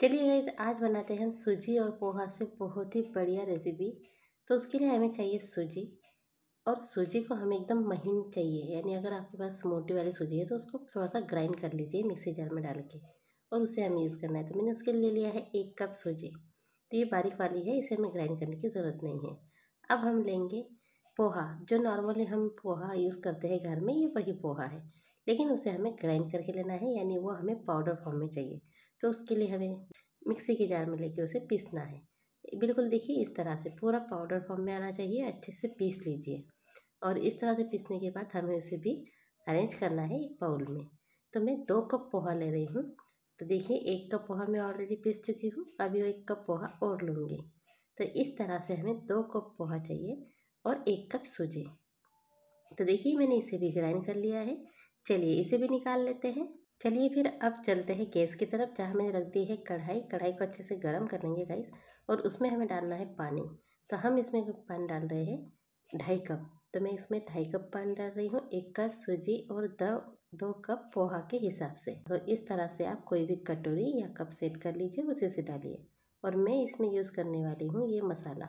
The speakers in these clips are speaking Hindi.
चलिए गाइज आज बनाते हैं हम सूजी और पोहा से बहुत ही बढ़िया रेसिपी तो उसके लिए हमें चाहिए सूजी और सूजी को हमें एकदम महीन चाहिए यानी अगर आपके पास मोटी वाली सूजी है तो उसको थोड़ा सा ग्राइंड कर लीजिए मिक्सी जार में डाल के और उसे हमें यूज़ करना है तो मैंने उसके लिए लिया है एक कप सूजी तो ये बारीक वाली है इसे हमें ग्राइंड करने की ज़रूरत नहीं है अब हम लेंगे पोहा जो नॉर्मली हम पोहा यूज़ करते हैं घर में ये वही पोहा है लेकिन उसे हमें ग्राइंड करके लेना है यानी वो हमें पाउडर फॉर्म में चाहिए तो उसके लिए हमें मिक्सी के जार में लेके उसे पीसना है बिल्कुल देखिए इस तरह से पूरा पाउडर फॉर्म में आना चाहिए अच्छे से पीस लीजिए और इस तरह से पीसने के बाद हमें उसे भी अरेंज करना है एक बाउल में तो मैं दो कप पोहा ले रही हूँ तो देखिए एक कप पोहा मैं ऑलरेडी पीस चुकी हूँ अभी एक कप पोहा और लूँगी तो इस तरह से हमें दो कप पोहा चाहिए और एक कप सूजी तो देखिए मैंने इसे भी ग्राइंड कर लिया है चलिए इसे भी निकाल लेते हैं चलिए फिर अब चलते हैं गैस की तरफ जहाँ मैंने रख दी है कढ़ाई कढ़ाई को अच्छे से गर्म कर लेंगे गाइस और उसमें हमें डालना है पानी तो हम इसमें पानी डाल रहे हैं ढाई कप तो मैं इसमें ढाई कप पानी डाल रही हूँ एक कप सूजी और द दो कप पोहा के हिसाब से तो इस तरह से आप कोई भी कटोरी या कप सेट कर लीजिए उसी से डालिए और मैं इसमें यूज़ करने वाली हूँ ये मसाला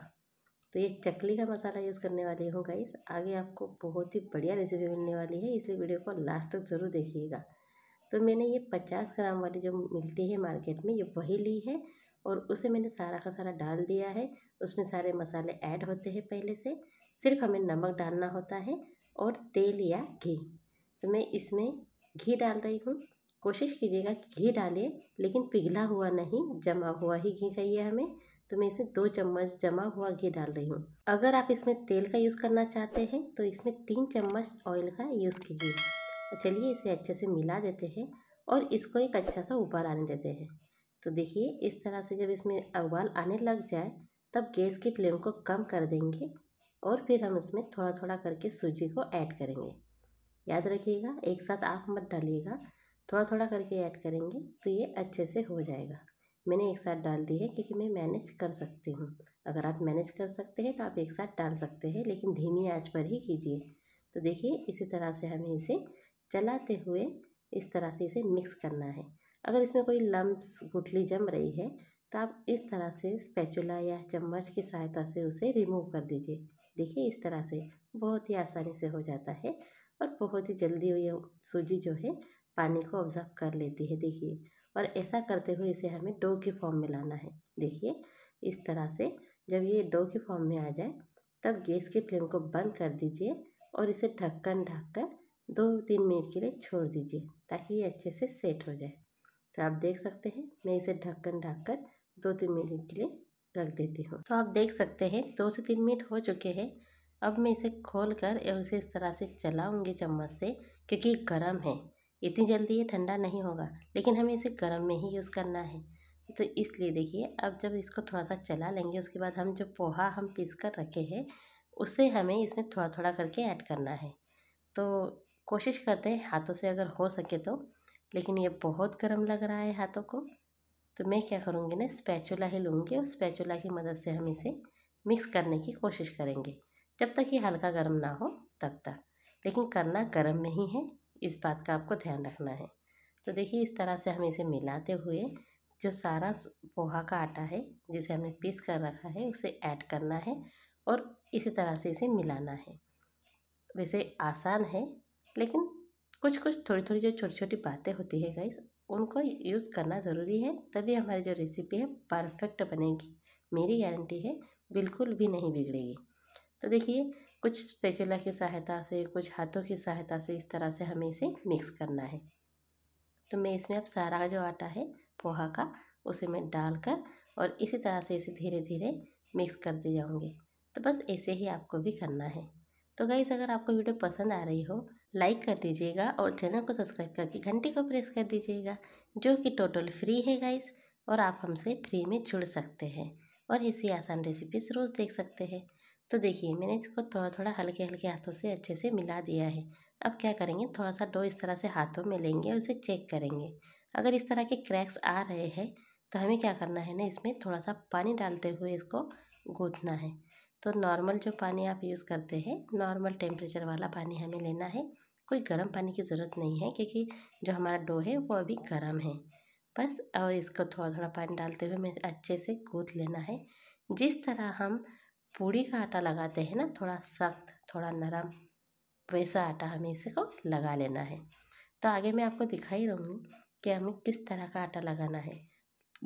तो ये चकली का मसाला यूज़ करने वाली हूँ गाइस आगे आपको बहुत ही बढ़िया रेसिपी मिलने वाली है इसलिए वीडियो को लास्ट तक ज़रूर देखिएगा तो मैंने ये पचास ग्राम वाली जो मिलती है मार्केट में ये वही ली है और उसे मैंने सारा का सारा डाल दिया है उसमें सारे मसाले ऐड होते हैं पहले से सिर्फ हमें नमक डालना होता है और तेल या घी तो मैं इसमें घी डाल रही हूँ कोशिश कीजिएगा कि घी डालें लेकिन पिघला हुआ नहीं जमा हुआ ही घी चाहिए हमें तो मैं इसमें दो चम्मच जमा हुआ घी डाल रही हूँ अगर आप इसमें तेल का यूज़ करना चाहते हैं तो इसमें तीन चम्मच ऑयल का यूज़ कीजिए और तो चलिए इसे अच्छे से मिला देते हैं और इसको एक अच्छा सा उबाल आने देते हैं तो देखिए इस तरह से जब इसमें उबाल आने लग जाए तब गैस की फ्लेम को कम कर देंगे और फिर हम इसमें थोड़ा थोड़ा करके सूजी को ऐड करेंगे याद रखिएगा एक साथ आप मत डालिएगा थोड़ा थोड़ा करके ऐड करेंगे तो ये अच्छे से हो जाएगा मैंने एक साथ डाल दी है क्योंकि मैं मैनेज कर सकती हूँ अगर आप मैनेज कर सकते हैं तो आप एक साथ डाल सकते हैं लेकिन धीमी आंच पर ही कीजिए तो देखिए इसी तरह से हमें इसे चलाते हुए इस तरह से इसे मिक्स करना है अगर इसमें कोई लम्ब्स गुठली जम रही है तो आप इस तरह से स्पैचुला या चम्मच की सहायता से उसे रिमूव कर दीजिए देखिए इस तरह से बहुत ही आसानी से हो जाता है और बहुत ही जल्दी ये सूजी जो है पानी को ऑब्जर्व कर लेती है देखिए और ऐसा करते हुए इसे हमें डो के फॉर्म में लाना है देखिए इस तरह से जब ये डो के फॉर्म में आ जाए तब गैस की फ्लेम को बंद कर दीजिए और इसे ढक्कन ढककर दो तीन मिनट के लिए छोड़ दीजिए ताकि ये अच्छे से सेट हो जाए तो आप देख सकते हैं मैं इसे ढक्कन ढक कर दो तीन मिनट के लिए रख देती हूँ तो आप देख सकते हैं दो से तीन मिनट हो चुके हैं अब मैं इसे खोल कर उसे इस तरह से चलाऊँगी चम्मच से क्योंकि गर्म है इतनी जल्दी ये ठंडा नहीं होगा लेकिन हमें इसे गर्म में ही यूज़ करना है तो इसलिए देखिए अब जब इसको थोड़ा सा चला लेंगे उसके बाद हम जो पोहा हम पीस कर रखे हैं उसे हमें इसमें थोड़ा थोड़ा करके ऐड करना है तो कोशिश करते हैं हाथों से अगर हो सके तो लेकिन ये बहुत गर्म लग रहा है हाथों को तो मैं क्या करूँगी ना स्पैचुला ही लूँगी और स्पैचुला की मदद से हम इसे मिक्स करने की कोशिश करेंगे जब तक ये हल्का गर्म ना हो तब तक लेकिन करना गर्म में ही है इस बात का आपको ध्यान रखना है तो देखिए इस तरह से हम इसे मिलाते हुए जो सारा पोहा का आटा है जिसे हमने पीस कर रखा है उसे ऐड करना है और इसी तरह से इसे मिलाना है वैसे आसान है लेकिन कुछ कुछ थोड़ी थोड़ी जो छोटी छोटी बातें होती है गाइस उनको यूज़ करना ज़रूरी है तभी हमारी जो रेसिपी है परफेक्ट बनेगी मेरी गारंटी है बिल्कुल भी नहीं बिगड़ेगी तो देखिए कुछ स्पेचुला की सहायता से कुछ हाथों की सहायता से इस तरह से हमें इसे मिक्स करना है तो मैं इसमें अब सारा जो आटा है पोहा का उसे मैं डालकर और इसी तरह से इसे धीरे धीरे मिक्स करते जाऊँगी तो बस ऐसे ही आपको भी करना है तो गाइस अगर आपको वीडियो पसंद आ रही हो लाइक कर दीजिएगा और चैनल को सब्सक्राइब करके घंटी को प्रेस कर दीजिएगा जो कि टोटल फ्री है गाइस और आप हमसे फ्री में जुड़ सकते हैं और ऐसी आसान रेसिपीज रोज़ देख सकते हैं तो देखिए मैंने इसको थोड़ा थोड़ा हल्के हल्के हाथों से अच्छे से मिला दिया है अब क्या करेंगे थोड़ा सा डो इस तरह से हाथों में लेंगे और इसे चेक करेंगे अगर इस तरह के क्रैक्स आ रहे हैं तो हमें क्या करना है ना इसमें थोड़ा सा पानी डालते हुए इसको गूँथना है तो नॉर्मल जो पानी आप यूज़ करते हैं नॉर्मल टेम्परेचर वाला पानी हमें लेना है कोई गर्म पानी की ज़रूरत नहीं है क्योंकि जो हमारा डो है वो अभी गर्म है बस और इसको थोड़ा थोड़ा पानी डालते हुए हमें अच्छे से गूँथ लेना है जिस तरह हम पूड़ी का आटा लगाते हैं ना थोड़ा सख्त थोड़ा नरम वैसा आटा हमें इसे को लगा लेना है तो आगे मैं आपको दिखा ही रहूँगी कि हमें किस तरह का आटा लगाना है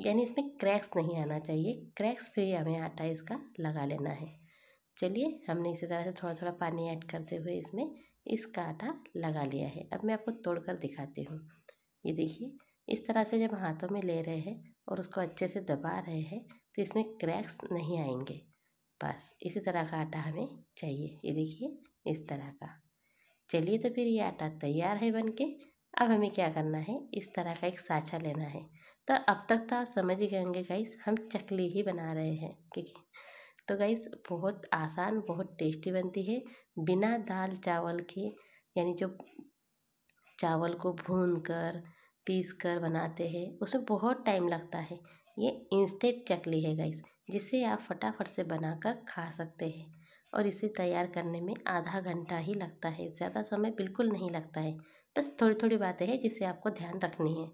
यानी इसमें क्रैक्स नहीं आना चाहिए क्रैक्स फ्री हमें आटा इसका लगा लेना है चलिए हमने इसी तरह से थोड़ा थोड़ा पानी ऐड करते हुए इसमें इसका आटा लगा लिया है अब मैं आपको तोड़ कर दिखाती हूँ ये देखिए इस तरह से जब हाथों में ले रहे हैं और उसको अच्छे से दबा रहे हैं तो इसमें क्रैक्स नहीं आएंगे बस इसी तरह का आटा हमें चाहिए ये देखिए इस तरह का चलिए तो फिर ये आटा तैयार है बन के अब हमें क्या करना है इस तरह का एक साँचा लेना है तो अब तक तो आप समझ ही गए होंगे गाइस हम चकली ही बना रहे हैं ठीक है तो गाइस बहुत आसान बहुत टेस्टी बनती है बिना दाल चावल के यानी जो चावल को भून कर पीस कर बनाते हैं उसमें बहुत टाइम लगता है ये इंस्टेंट चकली है गाइस जिसे आप फटाफट से बनाकर खा सकते हैं और इसे तैयार करने में आधा घंटा ही लगता है ज़्यादा समय बिल्कुल नहीं लगता है बस थोड़ी थोड़ी बातें हैं जिसे आपको ध्यान रखनी है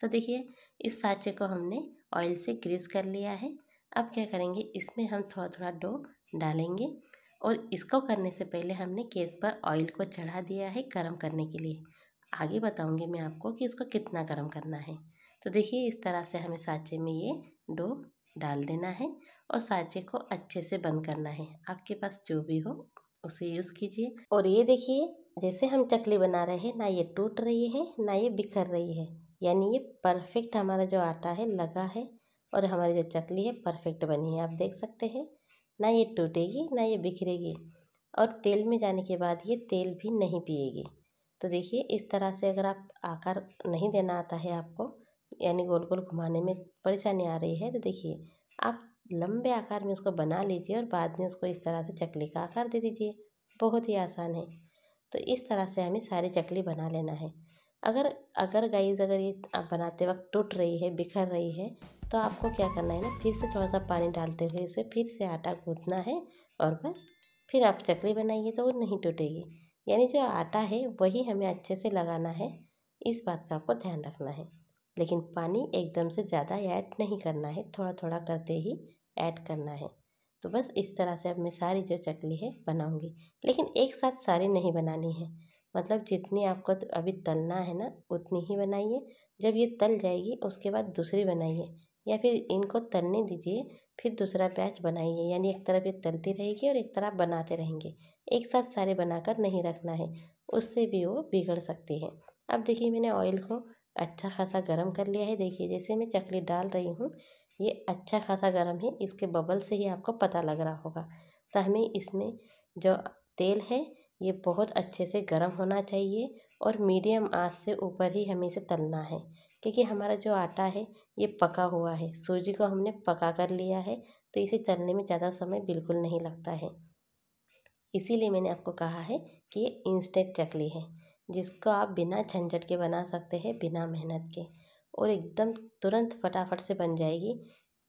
तो देखिए इस साँचे को हमने ऑयल से ग्रीस कर लिया है अब क्या करेंगे इसमें हम थोड़ा थोड़ा डो डालेंगे और इसको करने से पहले हमने केस पर ऑयल को चढ़ा दिया है गर्म करने के लिए आगे बताऊंगी मैं आपको कि इसको कितना गर्म करना है तो देखिए इस तरह से हमें साँचे में ये डो डाल देना है और साँचे को अच्छे से बंद करना है आपके पास जो भी हो उसे यूज़ कीजिए और ये देखिए जैसे हम चकली बना रहे हैं ना ये टूट रही है ना ये बिखर रही है यानी ये परफेक्ट हमारा जो आटा है लगा है और हमारी जो चकली है परफेक्ट बनी है आप देख सकते हैं ना ये टूटेगी ना ये बिखरेगी और तेल में जाने के बाद ये तेल भी नहीं पिएगी तो देखिए इस तरह से अगर आप आकार नहीं देना आता है आपको यानी गोल गोल घुमाने में परेशानी आ रही है तो देखिए आप लंबे आकार में उसको बना लीजिए और बाद में उसको इस तरह से चकली का आकार दे दीजिए बहुत ही आसान है तो इस तरह से हमें सारी चकली बना लेना है अगर अगर गाइज अगर ये आप बनाते वक्त टूट रही है बिखर रही है तो आपको क्या करना है ना फिर से थोड़ा सा पानी डालते हुए इसे फिर से आटा गूंथना है और बस फिर आप चकली बनाइए तो वो नहीं टूटेगी यानी जो आटा है वही हमें अच्छे से लगाना है इस बात का आपको ध्यान रखना है लेकिन पानी एकदम से ज़्यादा ऐड नहीं करना है थोड़ा थोड़ा करते ही ऐड करना है तो बस इस तरह से अब मैं सारी जो चकली है बनाऊंगी लेकिन एक साथ सारी नहीं बनानी है मतलब जितनी आपको अभी तलना है ना उतनी ही बनाइए जब ये तल जाएगी उसके बाद दूसरी बनाइए या फिर इनको तलने दीजिए फिर दूसरा प्याज बनाइए यानी एक तरफ ये तलती रहेगी और एक तरफ बनाते रहेंगे एक साथ सारे बनाकर नहीं रखना है उससे भी वो बिगड़ सकती है अब देखिए मैंने ऑयल को अच्छा खासा गर्म कर लिया है देखिए जैसे मैं चकली डाल रही हूँ ये अच्छा खासा गर्म है इसके बबल से ही आपको पता लग रहा होगा तो हमें इसमें जो तेल है ये बहुत अच्छे से गर्म होना चाहिए और मीडियम आँच से ऊपर ही हमें इसे तलना है क्योंकि हमारा जो आटा है ये पका हुआ है सूजी को हमने पका कर लिया है तो इसे चलने में ज़्यादा समय बिल्कुल नहीं लगता है इसीलिए मैंने आपको कहा है कि ये इंस्टेंट चकली है जिसको आप बिना झंझट के बना सकते हैं बिना मेहनत के और एकदम तुरंत फटाफट से बन जाएगी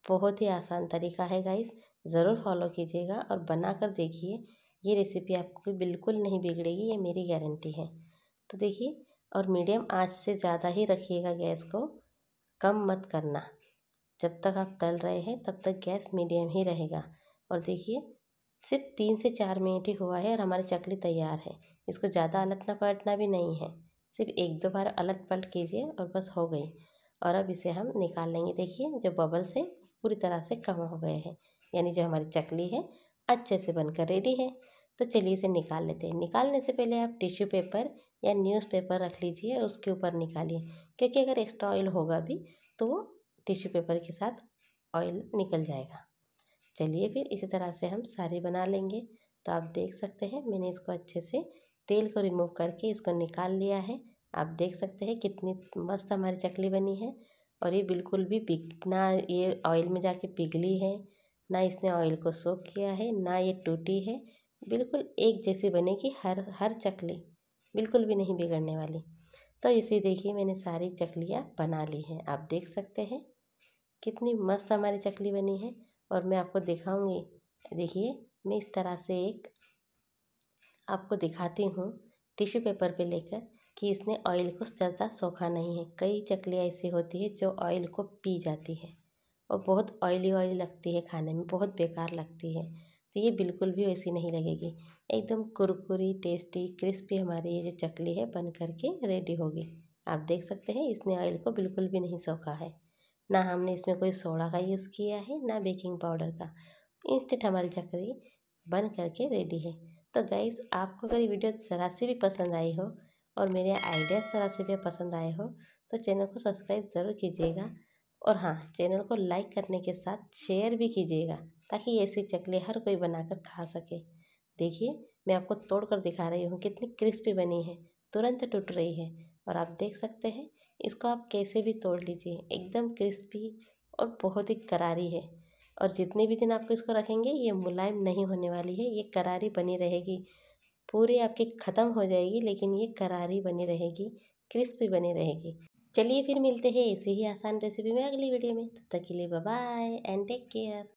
बहुत ही आसान तरीका है गाइस ज़रूर फॉलो कीजिएगा और बना कर देखिए ये रेसिपी आपको बिल्कुल नहीं बिगड़ेगी ये मेरी गारंटी है तो देखिए और मीडियम आंच से ज़्यादा ही रखिएगा गैस को कम मत करना जब तक आप तल रहे हैं तब तक गैस मीडियम ही रहेगा और देखिए सिर्फ तीन से चार मिनट ही हुआ है और हमारी चकली तैयार है इसको ज़्यादा अलटना पलटना भी नहीं है सिर्फ एक दो बार अलट पलट कीजिए और बस हो गई और अब इसे हम निकाल लेंगे देखिए जो बबल्स है पूरी तरह से कम हो गए हैं यानी जो हमारी चकली है अच्छे से बनकर रेडी है तो चलिए इसे निकाल लेते हैं निकालने से पहले आप टिश्यू पेपर या न्यूज़पेपर रख लीजिए और उसके ऊपर निकालिए क्योंकि अगर एक्स्ट्रा ऑयल होगा भी तो वो टिश्यू पेपर के साथ ऑयल निकल जाएगा चलिए फिर इसी तरह से हम सारे बना लेंगे तो आप देख सकते हैं मैंने इसको अच्छे से तेल को रिमूव करके इसको निकाल लिया है आप देख सकते हैं कितनी मस्त हमारी चकली बनी है और ये बिल्कुल भी पिघ ना ये ऑयल में जाके पिघली है ना इसने ऑयल को सोख किया है ना ये टूटी है बिल्कुल एक जैसी बनेगी हर हर चकली बिल्कुल भी नहीं बिगड़ने वाली तो इसी देखिए मैंने सारी चकलियाँ बना ली हैं आप देख सकते हैं कितनी मस्त हमारी चकली बनी है और मैं आपको दिखाऊंगी देखिए मैं इस तरह से एक आपको दिखाती हूँ टिश्यू पेपर पे लेकर कि इसने ऑयल को ज़्यादा सोखा नहीं है कई चकलियाँ ऐसी होती है जो ऑयल को पी जाती है और बहुत ऑयली ऑयली लगती है खाने में बहुत बेकार लगती है तो ये बिल्कुल भी वैसी नहीं लगेगी एकदम कुरकुरी टेस्टी क्रिस्पी हमारी ये जो चकली है बन करके रेडी होगी आप देख सकते हैं इसने ऑयल को बिल्कुल भी नहीं सोखा है ना हमने इसमें कोई सोडा का यूज़ किया है ना बेकिंग पाउडर का इंस्टेंट हमारी चकली बन करके रेडी है तो गाइज़ आपको अगर ये वीडियो ज़रा से भी पसंद आई हो और मेरे आइडियाज़ ज़रा से भी पसंद आए हो तो चैनल को सब्सक्राइब ज़रूर कीजिएगा और हाँ चैनल को लाइक करने के साथ शेयर भी कीजिएगा ताकि ऐसी चकले हर कोई बनाकर खा सके देखिए मैं आपको तोड़ कर दिखा रही हूँ कितनी क्रिस्पी बनी है तुरंत टूट रही है और आप देख सकते हैं इसको आप कैसे भी तोड़ लीजिए एकदम क्रिस्पी और बहुत ही करारी है और जितने भी दिन आपको इसको रखेंगे ये मुलायम नहीं होने वाली है ये करारी बनी रहेगी पूरी आपकी ख़त्म हो जाएगी लेकिन ये करारी बनी रहेगी क्रिस्पी बनी रहेगी चलिए फिर मिलते हैं ऐसे ही आसान रेसिपी में अगली वीडियो में तब तक के लिए बाय एंड टेक केयर